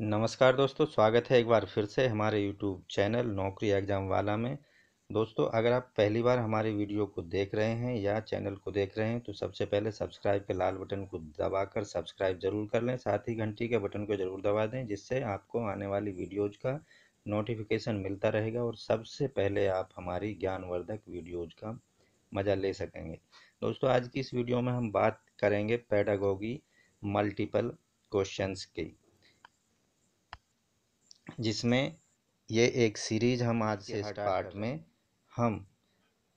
नमस्कार दोस्तों स्वागत है एक बार फिर से हमारे यूट्यूब चैनल नौकरी एग्जाम वाला में दोस्तों अगर आप पहली बार हमारे वीडियो को देख रहे हैं या चैनल को देख रहे हैं तो सबसे पहले सब्सक्राइब के लाल बटन को दबाकर सब्सक्राइब जरूर कर लें साथ ही घंटी के बटन को जरूर दबा दें जिससे आपको आने वाली वीडियोज का नोटिफिकेशन मिलता रहेगा और सबसे पहले आप हमारी ज्ञानवर्धक वीडियोज का मज़ा ले सकेंगे दोस्तों आज की इस वीडियो में हम बात करेंगे पैडागोगी मल्टीपल क्वेश्चंस की जिसमें ये एक सीरीज हम आज के हर पार्ट में हम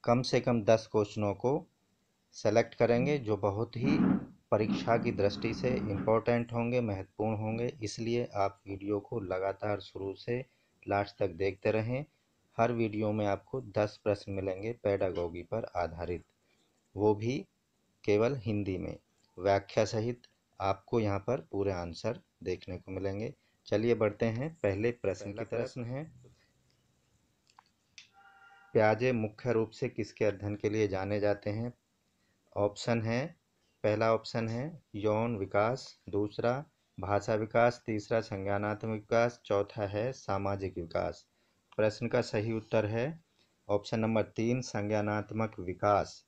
कम से कम दस क्वेश्चनों को सेलेक्ट करेंगे जो बहुत ही परीक्षा की दृष्टि से इम्पोर्टेंट होंगे महत्वपूर्ण होंगे इसलिए आप वीडियो को लगातार शुरू से लास्ट तक देखते रहें हर वीडियो में आपको दस प्रश्न मिलेंगे पैडागोगी पर आधारित वो भी केवल हिंदी में व्याख्या सहित आपको यहाँ पर पूरे आंसर देखने को मिलेंगे चलिए बढ़ते हैं पहले प्रश्न की प्रश्न है प्याजे मुख्य रूप से किसके अध्ययन के लिए जाने जाते हैं ऑप्शन है पहला ऑप्शन है यौन विकास दूसरा भाषा विकास तीसरा संज्ञानात्मक विकास चौथा है सामाजिक विकास प्रश्न का सही उत्तर है ऑप्शन नंबर तीन संज्ञानात्मक विकास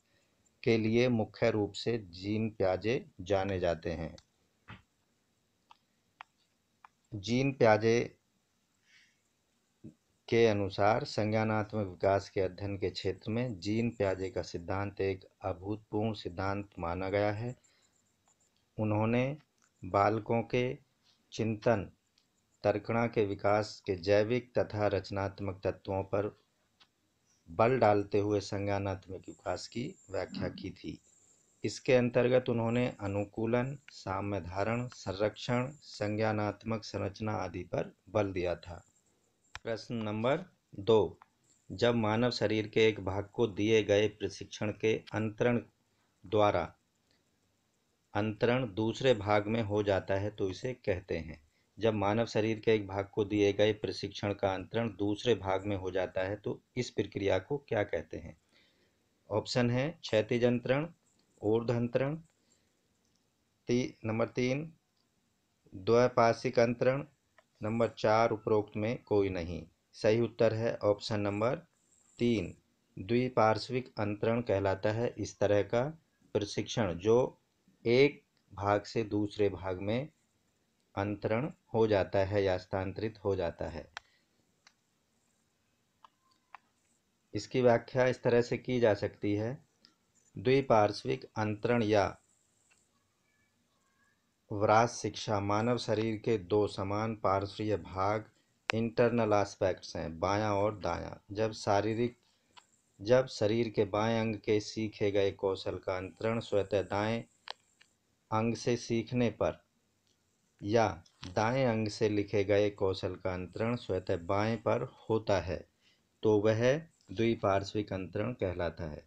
के लिए मुख्य रूप से जीन प्याजे जाने जाते हैं जीन प्याजे के अनुसार संज्ञानात्मक विकास के अध्ययन के क्षेत्र में जीन प्याजे का सिद्धांत एक अभूतपूर्ण सिद्धांत माना गया है उन्होंने बालकों के चिंतन तर्कणा के विकास के जैविक तथा रचनात्मक तत्वों पर बल डालते हुए संज्ञानात्मक विकास की व्याख्या की थी इसके अंतर्गत उन्होंने अनुकूलन साम्य धारण संरक्षण संज्ञानात्मक संरचना आदि पर बल दिया था प्रश्न नंबर दो जब मानव शरीर के एक भाग को दिए गए प्रशिक्षण के अंतरण द्वारा अंतरण दूसरे भाग में हो जाता है तो इसे कहते हैं जब मानव शरीर के एक भाग को दिए गए प्रशिक्षण का अंतरण दूसरे भाग में हो जाता है तो इस प्रक्रिया को क्या कहते हैं ऑप्शन है क्षैतिज अंतरण अंतरण ती नंबर तीन द्वैपाशिक अंतरण नंबर चार उपरोक्त में कोई नहीं सही उत्तर है ऑप्शन नंबर तीन द्विपार्श्विक अंतरण कहलाता है इस तरह का प्रशिक्षण जो एक भाग से दूसरे भाग में अंतरण हो जाता है या स्थानांतरित हो जाता है इसकी व्याख्या इस तरह से की जा सकती है द्विपार्श्विक अंतरण या व्रास शिक्षा मानव शरीर के दो समान पार्श्वीय भाग इंटरनल एस्पेक्ट्स हैं बायां और दायां जब शारीरिक जब शरीर के बाएं अंग के सीखे गए कौशल का अंतरण स्वतः दाएं अंग से सीखने पर या दाएं अंग से लिखे गए कौशल का अंतरण स्वतः बाएं पर होता है तो वह द्विपार्श्विक अंतरण कहलाता है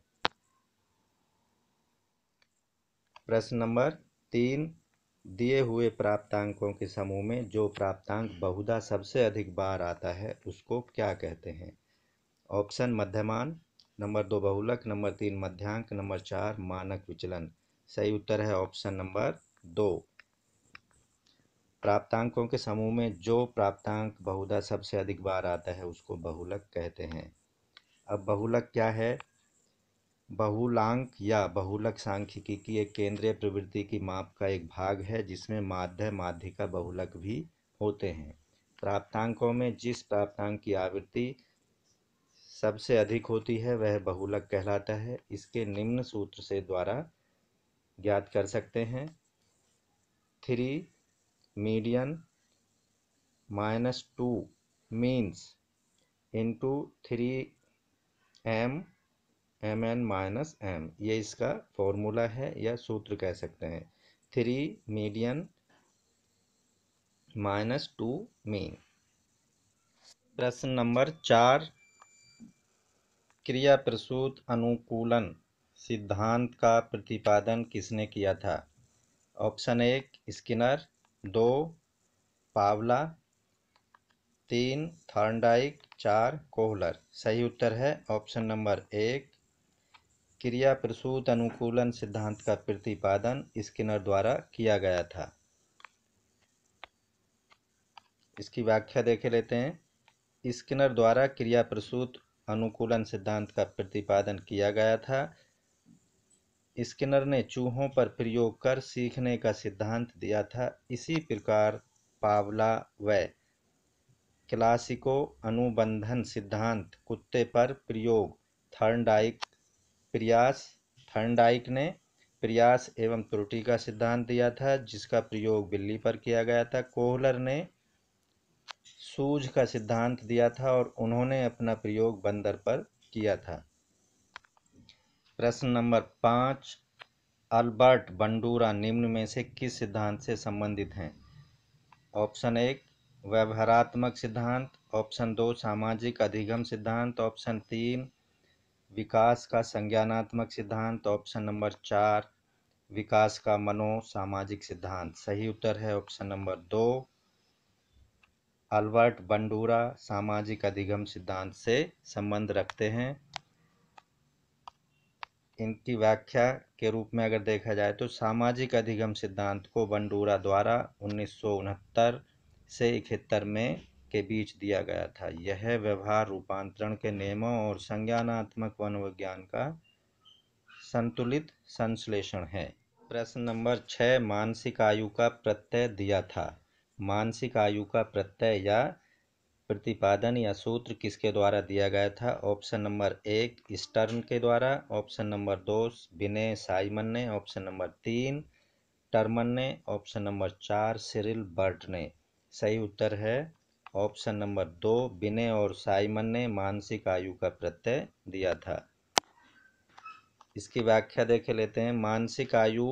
प्रश्न नंबर तीन दिए हुए प्राप्तांकों के समूह में जो प्राप्तांक बहुधा सबसे अधिक बार आता है उसको क्या कहते हैं ऑप्शन मध्यमान नंबर दो बहुलक नंबर तीन मध्यांक नंबर चार मानक विचलन सही उत्तर है ऑप्शन नंबर दो प्राप्तांकों के समूह में जो प्राप्तांक बहुधा सबसे अधिक बार आता है उसको बहुलक कहते हैं अब बहुलक क्या है बहुलांक या बहुलक सांख्यिकी की एक केंद्रीय प्रवृत्ति की माप का एक भाग है जिसमें माध्य माध्यिका बहुलक भी होते हैं प्राप्तांकों में जिस प्राप्तांक की आवृत्ति सबसे अधिक होती है वह बहुलक कहलाता है इसके निम्न सूत्र से द्वारा ज्ञात कर सकते हैं three median minus two means into three M M N minus M ये इसका फॉर्मूला है या सूत्र कह सकते हैं three median minus two mean प्रश्न नंबर चार क्रिया प्रसूत अनुकूलन सिद्धांत का प्रतिपादन किसने किया था ऑप्शन एक स्किनर दो पावला तीन थर्नडाइक चार कोहलर सही उत्तर है ऑप्शन नंबर एक क्रिया प्रसूत अनुकूलन सिद्धांत का प्रतिपादन स्किनर द्वारा किया गया था इसकी व्याख्या देख लेते हैं स्किनर द्वारा क्रिया प्रसूत अनुकूलन सिद्धांत का प्रतिपादन किया गया था स्किनर ने चूहों पर प्रयोग कर सीखने का सिद्धांत दिया था इसी प्रकार पावला व क्लासिको अनुबंधन सिद्धांत कुत्ते पर प्रयोग थर्नडाइक प्रयास थर्नडाइक ने प्रयास एवं त्रुटि का सिद्धांत दिया था जिसका प्रयोग बिल्ली पर किया गया था कोहलर ने सूझ का सिद्धांत दिया था और उन्होंने अपना प्रयोग बंदर पर किया था प्रश्न नंबर पाँच अल्बर्ट बंडूरा निम्न में से किस सिद्धांत से संबंधित हैं ऑप्शन एक व्यवहारात्मक सिद्धांत ऑप्शन दो सामाजिक अधिगम सिद्धांत ऑप्शन तीन विकास का संज्ञानात्मक सिद्धांत ऑप्शन नंबर चार विकास का मनो सामाजिक सिद्धांत सही उत्तर है ऑप्शन नंबर दो अल्बर्ट बंडूरा सामाजिक अधिगम सिद्धांत से संबंध रखते हैं इनकी व्याख्या के रूप में अगर देखा जाए तो सामाजिक अधिगम सिद्धांत को बंडूरा द्वारा उन्नीस से इकहत्तर में के बीच दिया गया था यह व्यवहार रूपांतरण के नियमों और संज्ञानात्मक मनोविज्ञान का संतुलित संश्लेषण है प्रश्न नंबर छः मानसिक आयु का प्रत्यय दिया था मानसिक आयु का प्रत्यय या प्रतिपादन या सूत्र किसके द्वारा दिया गया था ऑप्शन नंबर एक स्टर्न के द्वारा ऑप्शन नंबर दो विनय साइमन ने ऑप्शन नंबर तीन टर्मन ने ऑप्शन नंबर चार सिरिल बर्ट ने सही उत्तर है ऑप्शन नंबर दो बिने और साइमन ने मानसिक आयु का प्रत्यय दिया था इसकी व्याख्या देख लेते हैं मानसिक आयु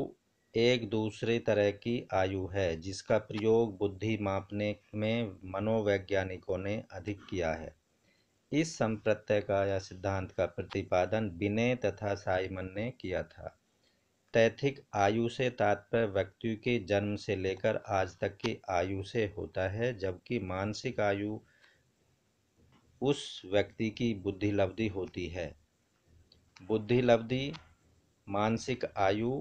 एक दूसरे तरह की आयु है जिसका प्रयोग बुद्धि मापने में मनोवैज्ञानिकों ने अधिक किया है इस संप्रत्यय का या सिद्धांत का प्रतिपादन बिने तथा साइमन ने किया था तैथिक आयु से तात्पर्य व्यक्ति के जन्म से लेकर आज तक की आयु से होता है जबकि मानसिक आयु उस व्यक्ति की बुद्धि लब्धि होती है बुद्धि लब्धि मानसिक आयु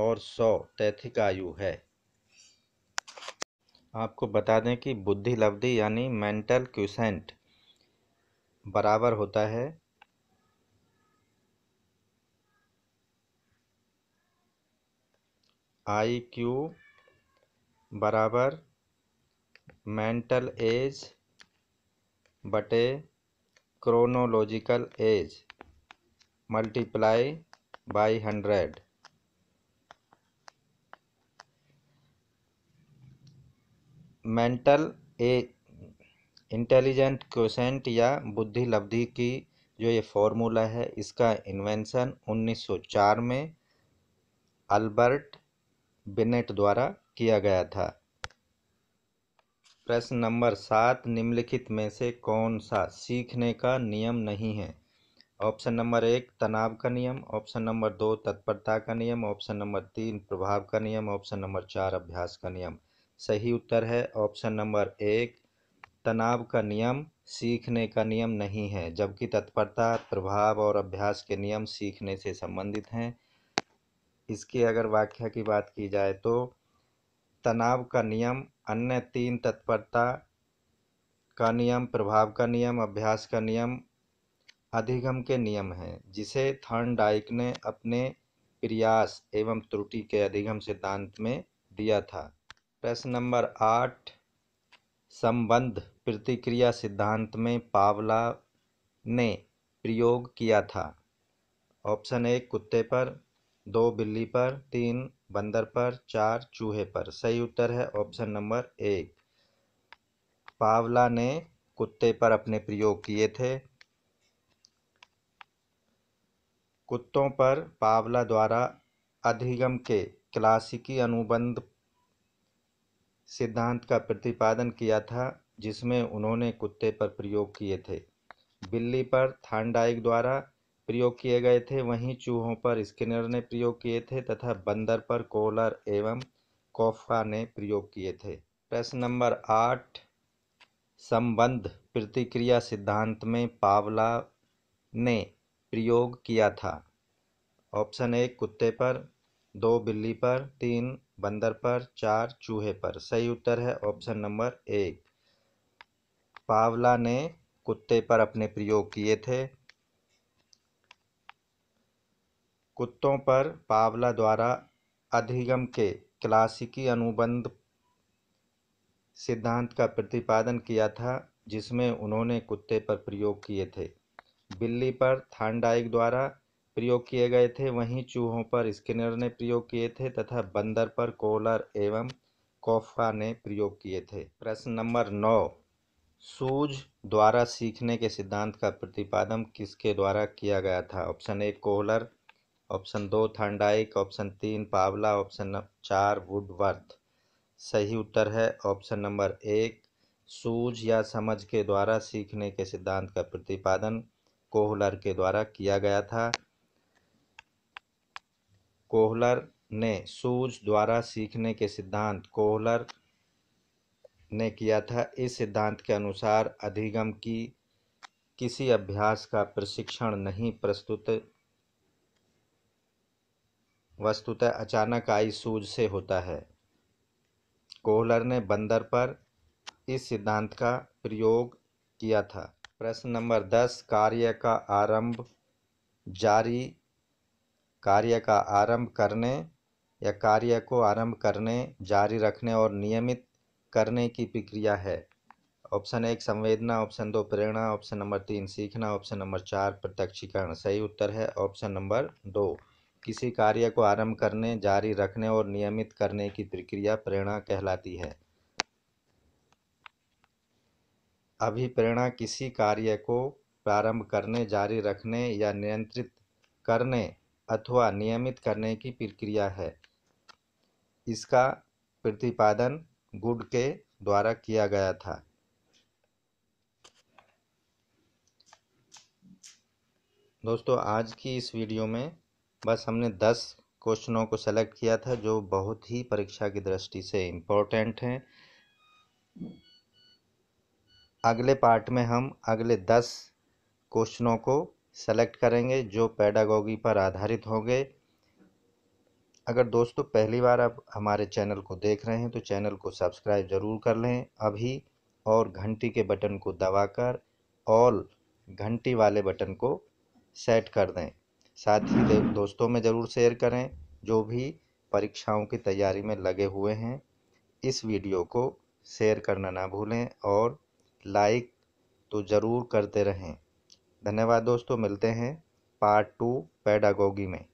और सौ तैथिक आयु है आपको बता दें कि बुद्धि लब्धि यानी मेंटल क्यूसेंट बराबर होता है आई क्यू बराबर मेंटल एज बटे chronological age multiply by hundred mental a intelligent quotient या बुद्धि लब्धि की जो ये फॉर्मूला है इसका इन्वेंशन 1904 में अल्बर्ट बिनेट द्वारा किया गया था प्रश्न नंबर सात निम्नलिखित में से कौन सा सीखने का नियम नहीं है ऑप्शन नंबर एक तनाव का नियम ऑप्शन नंबर दो तत्परता का नियम ऑप्शन नंबर तीन प्रभाव का नियम ऑप्शन नंबर चार अभ्यास का नियम सही उत्तर है ऑप्शन नंबर एक तनाव का नियम सीखने का नियम नहीं है जबकि तत्परता प्रभाव और अभ्यास के नियम सीखने से संबंधित हैं इसकी अगर व्याख्या की बात की जाए तो तनाव का नियम अन्य तीन तत्परता का नियम प्रभाव का नियम अभ्यास का नियम अधिगम के नियम हैं जिसे थर्न डाइक ने अपने प्रयास एवं त्रुटि के अधिगम सिद्धांत में दिया था प्रश्न नंबर आठ संबंध प्रतिक्रिया सिद्धांत में पावला ने प्रयोग किया था ऑप्शन ए कुत्ते पर दो बिल्ली पर तीन बंदर पर चार चूहे पर सही उत्तर है ऑप्शन नंबर एक पावला ने कुत्ते पर अपने प्रयोग किए थे कुत्तों पर पावला द्वारा अधिगम के क्लासिकी अनुबंध सिद्धांत का प्रतिपादन किया था जिसमें उन्होंने कुत्ते पर प्रयोग किए थे बिल्ली पर थानडाइक द्वारा प्रयोग किए गए थे वहीं चूहों पर स्किनर ने प्रयोग किए थे तथा बंदर पर कोलर एवं कोफा ने प्रयोग किए थे प्रश्न नंबर आठ संबंध प्रतिक्रिया सिद्धांत में पावला ने प्रयोग किया था ऑप्शन एक कुत्ते पर दो बिल्ली पर तीन बंदर पर चार चूहे पर सही उत्तर है ऑप्शन नंबर एक पावला ने कुत्ते पर अपने प्रयोग किए थे कुत्तों पर पावला द्वारा अधिगम के क्लासिकी अनुबंध सिद्धांत का प्रतिपादन किया था जिसमें उन्होंने कुत्ते पर प्रयोग किए थे बिल्ली पर थानडाइक द्वारा प्रयोग किए गए थे वहीं चूहों पर स्किनर ने प्रयोग किए थे तथा बंदर पर कोलर एवं कोफा ने प्रयोग किए थे प्रश्न नंबर नौ सूज द्वारा सीखने के सिद्धांत का प्रतिपादन किसके द्वारा किया गया था ऑप्शन ए कोहलर ऑप्शन दो थंडाइक ऑप्शन तीन पावला ऑप्शन चार वुडवर्थ सही उत्तर है ऑप्शन नंबर एक सूझ या समझ के द्वारा सीखने के सिद्धांत का प्रतिपादन कोहलर के द्वारा किया गया था कोहलर ने सूझ द्वारा सीखने के सिद्धांत कोहलर ने किया था इस सिद्धांत के अनुसार अधिगम की किसी अभ्यास का प्रशिक्षण नहीं प्रस्तुत वस्तुतः अचानक आई सूझ से होता है कोहलर ने बंदर पर इस सिद्धांत का प्रयोग किया था प्रश्न नंबर दस कार्य का आरंभ जारी कार्य का आरंभ करने या कार्य को आरंभ करने जारी रखने और नियमित करने की प्रक्रिया है ऑप्शन एक संवेदना ऑप्शन दो प्रेरणा ऑप्शन नंबर तीन सीखना ऑप्शन नंबर चार प्रत्यक्षीकरण सही उत्तर है ऑप्शन नंबर दो किसी कार्य को आरंभ करने जारी रखने और नियमित करने की प्रक्रिया प्रेरणा कहलाती है अभिप्रेरणा किसी कार्य को प्रारंभ करने जारी रखने या नियंत्रित करने अथवा नियमित करने की प्रक्रिया है इसका प्रतिपादन गुड के द्वारा किया गया था दोस्तों आज की इस वीडियो में बस हमने दस क्वेश्चनों को सेलेक्ट किया था जो बहुत ही परीक्षा की दृष्टि से इम्पोर्टेंट हैं अगले पार्ट में हम अगले दस क्वेश्चनों को सेलेक्ट करेंगे जो पैडागोगी पर आधारित होंगे अगर दोस्तों पहली बार आप हमारे चैनल को देख रहे हैं तो चैनल को सब्सक्राइब ज़रूर कर लें अभी और घंटी के बटन को दबाकर ऑल घंटी वाले बटन को सेट कर दें साथ ही दोस्तों में ज़रूर शेयर करें जो भी परीक्षाओं की तैयारी में लगे हुए हैं इस वीडियो को शेयर करना ना भूलें और लाइक तो ज़रूर करते रहें धन्यवाद दोस्तों मिलते हैं पार्ट टू पैडागोगी में